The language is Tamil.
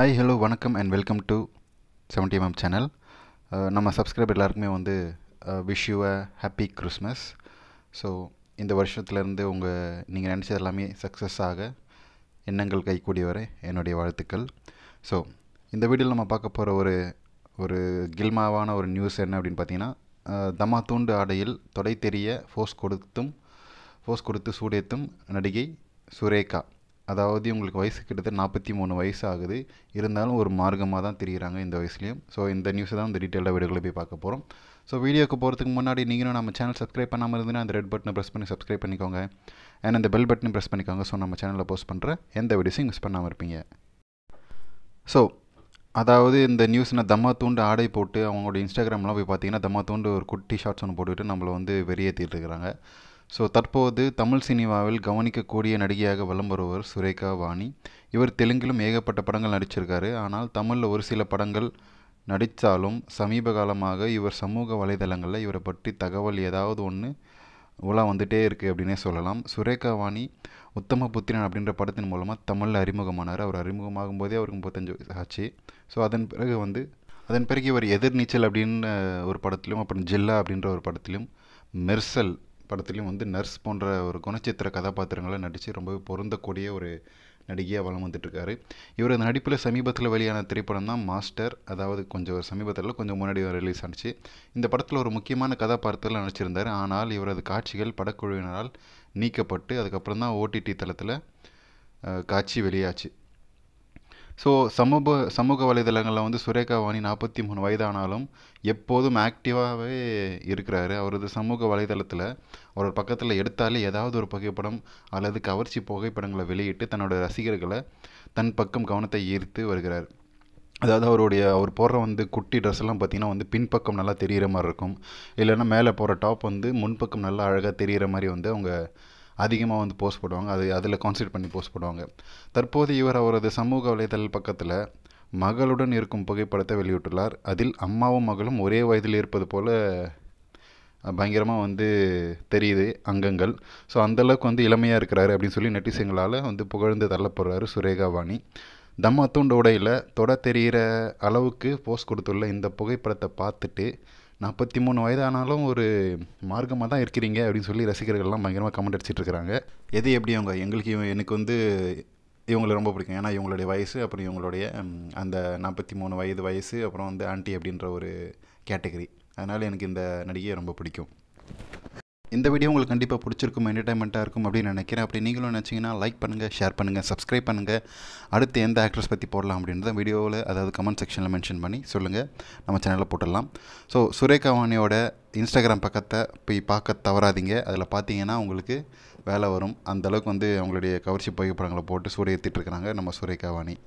ஹாய் ஹலோ வணக்கம் and welcome to seventy MM channel நம்ம சப்ஸ்கிரைபர் எல்லாருக்குமே வந்து wish you a happy Christmas so இந்த வருஷத்துலேருந்து உங்கள் நீங்கள் நினச்சது எல்லாமே சக்ஸஸ் ஆக எண்ணங்கள் கைக்கூடிய வரை என்னுடைய வாழ்த்துக்கள் ஸோ இந்த வீடியோவில் நம்ம பார்க்க போகிற ஒரு ஒரு கில்மாவான ஒரு நியூஸ் என்ன அப்படின்னு பார்த்தீங்கன்னா uh, தமா தூண்டு ஆடையில் தொடை தெரிய ஃபோர்ஸ் கொடுத்தும் ஃபோர்ஸ் கொடுத்து சூடேத்தும் நடிகை சுரேகா அதாவது உங்களுக்கு வயசு கிட்டத்தட்ட நாற்பத்தி மூணு வயசு ஆகுது இருந்தாலும் ஒரு மார்க்கமாக தான் தெரியுறாங்க இந்த வயசுலேயும் ஸோ இந்த நியூஸை தான் இந்த டீட்டெயிலாக வீடியோவில் போய் பார்க்க போகிறோம் ஸோ வீடியோக்கு போகிறதுக்கு முன்னாடி நீங்களும் நம்ம சேனல் சப்ஸ்கிரைப் பண்ணாமல் இருந்தீங்கன்னா அந்த ரெட் பட்டனை ப்ரெஸ் பண்ணி சப்ஸ்கிரைப் பண்ணிக்கோங்க அண்ட் அந்த பெல் பட்டனை ப்ரெஸ் பண்ணிக்கோங்க ஸோ நம்ம சேனலில் போஸ்ட் பண்ணுற எந்த வீடியோஸும் மிஸ் பண்ணாமல் இருப்பீங்க ஸோ அதாவது இந்த நியூஸ் நான் தம்மா தூண்டு ஆடை போட்டு அவங்களோட இன்ஸ்டாகிராம்லாம் போய் பார்த்தீங்கன்னா தம்மா தூண்டு ஒரு குட்டி ஷார்ட்ஸ் ஒன்று போட்டுக்கிட்டு நம்மளை வந்து வெளியேற்றிட்டு இருக்கிறாங்க ஸோ தற்போது தமிழ் சினிமாவில் கவனிக்கக்கூடிய நடிகையாக வலம் வருவர் சுரேகா வாணி இவர் தெலுங்கிலும் ஏகப்பட்ட படங்கள் நடிச்சிருக்காரு ஆனால் தமிழில் ஒரு சில படங்கள் நடித்தாலும் சமீப காலமாக இவர் சமூக வலைதளங்களில் இவரை பற்றி தகவல் ஏதாவது ஒன்று உலா வந்துகிட்டே இருக்குது அப்படின்னே சொல்லலாம் சுரேகா வாணி உத்தம புத்திரன் அப்படின்ற படத்தின் மூலமாக தமிழில் அறிமுகமானார் அவர் அறிமுகமாகும் போதே அவருக்கு முப்பத்தஞ்சு ஆச்சு ஸோ அதன் பிறகு வந்து அதன் பிறகு இவர் எதிர்நீச்சல் அப்படின்னு ஒரு படத்திலும் அப்புறம் ஜில்லா அப்படின்ற ஒரு படத்திலும் மெர்சல் படத்துலையும் வந்து நர்ஸ் போன்ற ஒரு குணச்சித்திர கதாபாத்திரங்களை நடித்து ரொம்பவே பொருந்தக்கூடிய ஒரு நடிகையாக வளம் வந்துட்டுருக்காரு இவர் அந்த நடிப்பில் சமீபத்தில் வெளியான திரைப்படம் தான் மாஸ்டர் அதாவது கொஞ்சம் சமீபத்தில் கொஞ்சம் முன்னாடி ரிலீஸ் ஆனிச்சு இந்த படத்தில் ஒரு முக்கியமான கதாபாத்திரத்தில் நடிச்சிருந்தார் ஆனால் இவரது காட்சிகள் படக்குழுவினரால் நீக்கப்பட்டு அதுக்கப்புறம் தான் ஓடிடி தளத்தில் காட்சி வெளியாச்சு ஸோ சமூக சமூக வலைதளங்களில் வந்து சுரேகா வாணி நாற்பத்தி மூணு வயதானாலும் எப்போதும் ஆக்டிவாகவே இருக்கிறாரு அவரது சமூக வலைதளத்தில் அவர் பக்கத்தில் எடுத்தாலே ஏதாவது ஒரு புகைப்படம் அல்லது கவர்ச்சி புகைப்படங்களை வெளியிட்டு தன்னோட ரசிகர்களை தன் பக்கம் கவனத்தை ஈர்த்து வருகிறார் அதாவது அவருடைய அவர் போடுற வந்து குட்டி ட்ரெஸ்லாம் பார்த்திங்கன்னா வந்து பின்பக்கம் நல்லா தெரிகிற மாதிரி இருக்கும் இல்லைன்னா மேலே போகிற டாப் வந்து முன்பக்கம் நல்லா அழகாக தெரிகிற மாதிரி வந்து அவங்க அதிகமாக வந்து போஸ்ட் போடுவாங்க அது அதில் கான்சென்ட்ரேட் பண்ணி போஸ்ட் போடுவாங்க தற்போது இவர் அவரது சமூக வலைதள பக்கத்தில் மகளுடன் இருக்கும் புகைப்படத்தை வெளியிட்டுள்ளார் அதில் அம்மாவும் மகளும் ஒரே வயதில் இருப்பது போல் பயங்கரமாக வந்து தெரியுது அங்கங்கள் ஸோ அந்தளவுக்கு வந்து இளமையாக இருக்கிறாரு அப்படின்னு சொல்லி நெட்டிசங்களால் வந்து புகழ்ந்து தள்ளப்படுறாரு சுரேகா வாணி தம்மத்துண்டு உடையில் தொட தெரிகிற அளவுக்கு போஸ்ட் கொடுத்துள்ள இந்த புகைப்படத்தை பார்த்துட்டு நாற்பத்தி மூணு வயதானாலும் ஒரு மார்க்கமாக தான் இருக்கிறீங்க அப்படின்னு சொல்லி ரசிகர்கள்லாம் பயங்கரமாக கமெண்ட் அடிச்சுட்டு இருக்கிறாங்க எது எப்படி அவங்க எங்களுக்கு எனக்கு வந்து இவங்களை ரொம்ப பிடிக்கும் ஏன்னா இவங்களுடைய வயசு அப்புறம் இவங்களுடைய அந்த நாற்பத்தி மூணு வயது வயசு அப்புறம் வந்து ஆண்டி அப்படின்ற ஒரு கேட்டகரி அதனால் எனக்கு இந்த நடிகையை ரொம்ப பிடிக்கும் இந்த வீடியோ உங்களுக்கு கண்டிப்பாக பிடிச்சிருக்கும் என்டர்டைன்மெண்ட்டாக இருக்கும் அப்படின்னு நினைக்கிறேன் அப்படி நீங்களும் நினச்சிங்கன்னா லைக் பண்ணுங்கள் ஷேர் பண்ணுங்கள் சப்ஸ்கிரைப் பண்ணுங்கள் அடுத்து எந்த ஆக்ட்ரஸ் பற்றி போடலாம் அப்படின்றத வீடியோவில் அதாவது கமெண்ட் செக்ஷனில் மென்ஷன் பண்ணி சொல்லுங்கள் நம்ம சேனலில் போட்டுடலாம் ஸோ சுரேகாவானியோட இன்ஸ்டாகிராம் பக்கத்தை போய் பார்க்க தவறாதீங்க அதில் பார்த்தீங்கன்னா உங்களுக்கு வேலை வரும் அந்தளவுக்கு வந்து அவங்களுடைய கவர்ச்சி புகைப்படங்களை போட்டு சூரிய ஏற்றிட்டுருக்கிறாங்க நம்ம சுரேகாவாணி